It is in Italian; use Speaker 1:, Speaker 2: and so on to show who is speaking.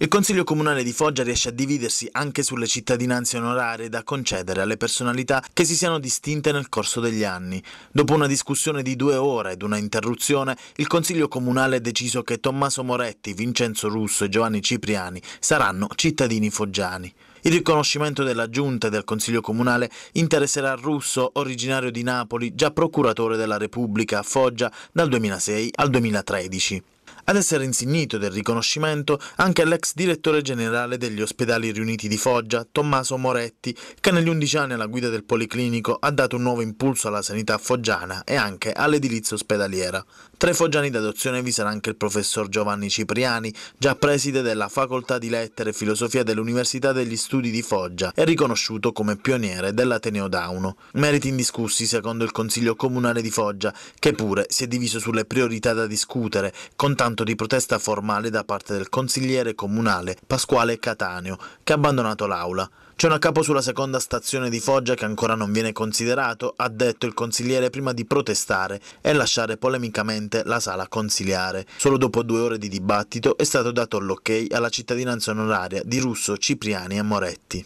Speaker 1: Il Consiglio Comunale di Foggia riesce a dividersi anche sulle cittadinanze onorarie da concedere alle personalità che si siano distinte nel corso degli anni. Dopo una discussione di due ore ed una interruzione, il Consiglio Comunale ha deciso che Tommaso Moretti, Vincenzo Russo e Giovanni Cipriani saranno cittadini foggiani. Il riconoscimento della Giunta e del Consiglio Comunale interesserà Russo, originario di Napoli, già procuratore della Repubblica a Foggia dal 2006 al 2013 ad essere insignito del riconoscimento anche l'ex direttore generale degli ospedali riuniti di Foggia, Tommaso Moretti, che negli 11 anni alla guida del Policlinico ha dato un nuovo impulso alla sanità foggiana e anche all'edilizia ospedaliera. Tra i foggiani d'adozione vi sarà anche il professor Giovanni Cipriani, già preside della Facoltà di Lettere e Filosofia dell'Università degli Studi di Foggia e riconosciuto come pioniere dell'Ateneo Dauno. Meriti indiscussi secondo il Consiglio Comunale di Foggia, che pure si è diviso sulle priorità da discutere, con tanto atteggiamento di protesta formale da parte del consigliere comunale Pasquale Cataneo, che ha abbandonato l'aula. C'è un capo sulla seconda stazione di Foggia che ancora non viene considerato, ha detto il consigliere prima di protestare e lasciare polemicamente la sala consiliare. Solo dopo due ore di dibattito è stato dato l'ok alla cittadinanza onoraria di Russo, Cipriani e Moretti.